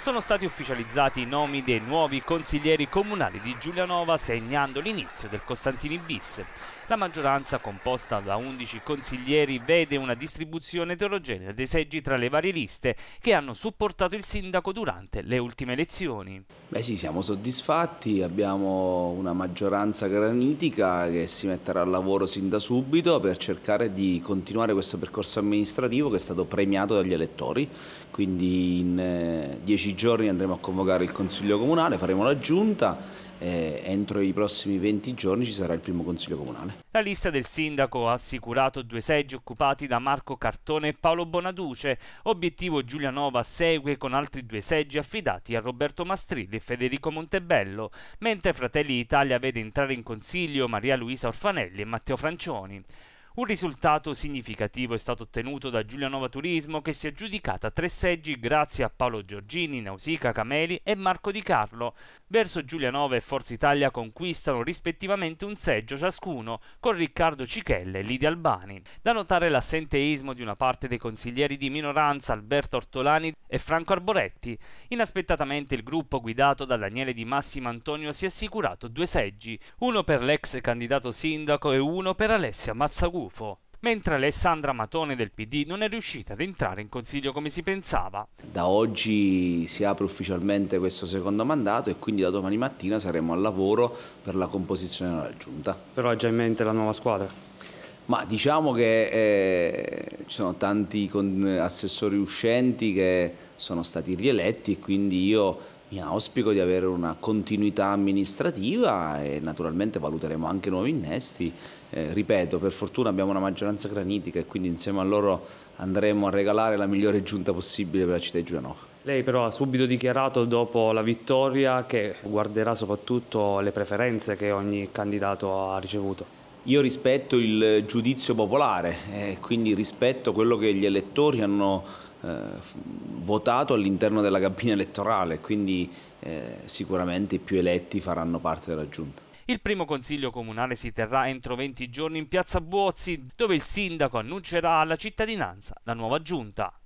sono stati ufficializzati i nomi dei nuovi consiglieri comunali di Giulianova segnando l'inizio del Costantini bis. La maggioranza, composta da 11 consiglieri, vede una distribuzione eterogenea dei seggi tra le varie liste che hanno supportato il sindaco durante le ultime elezioni. Beh sì, siamo soddisfatti, abbiamo una maggioranza granitica che si metterà al lavoro sin da subito per cercare di continuare questo percorso amministrativo che è stato premiato dagli elettori, quindi in 10 eh, 15 giorni andremo a convocare il Consiglio Comunale, faremo la giunta eh, entro i prossimi 20 giorni ci sarà il primo consiglio comunale. La lista del sindaco ha assicurato due seggi occupati da Marco Cartone e Paolo Bonaduce. Obiettivo Giulianova segue con altri due seggi affidati a Roberto Mastrilli e Federico Montebello, mentre Fratelli Italia vede entrare in consiglio Maria Luisa Orfanelli e Matteo Francioni. Un risultato significativo è stato ottenuto da Giulianova Turismo che si è aggiudicata tre seggi grazie a Paolo Giorgini, Nausica Cameli e Marco Di Carlo. Verso Giulianova e Forza Italia conquistano rispettivamente un seggio ciascuno con Riccardo Cichelle e Lidia Albani. Da notare l'assenteismo di una parte dei consiglieri di minoranza Alberto Ortolani e Franco Arboretti. Inaspettatamente il gruppo guidato da Daniele Di Massimo Antonio si è assicurato due seggi, uno per l'ex candidato sindaco e uno per Alessia Mazzagù. Tartufo, mentre Alessandra Matone del PD non è riuscita ad entrare in consiglio come si pensava. Da oggi si apre ufficialmente questo secondo mandato e quindi da domani mattina saremo al lavoro per la composizione della giunta. Però ha già in mente la nuova squadra? Ma diciamo che eh, ci sono tanti assessori uscenti che sono stati rieletti e quindi io in auspico di avere una continuità amministrativa e naturalmente valuteremo anche nuovi innesti. Eh, ripeto, per fortuna abbiamo una maggioranza granitica e quindi insieme a loro andremo a regalare la migliore giunta possibile per la città di Giulianova. Lei però ha subito dichiarato dopo la vittoria che guarderà soprattutto le preferenze che ogni candidato ha ricevuto. Io rispetto il giudizio popolare, e eh, quindi rispetto quello che gli elettori hanno eh, votato all'interno della cabina elettorale, quindi eh, sicuramente i più eletti faranno parte della giunta. Il primo consiglio comunale si terrà entro 20 giorni in piazza Buozzi, dove il sindaco annuncerà alla cittadinanza la nuova giunta.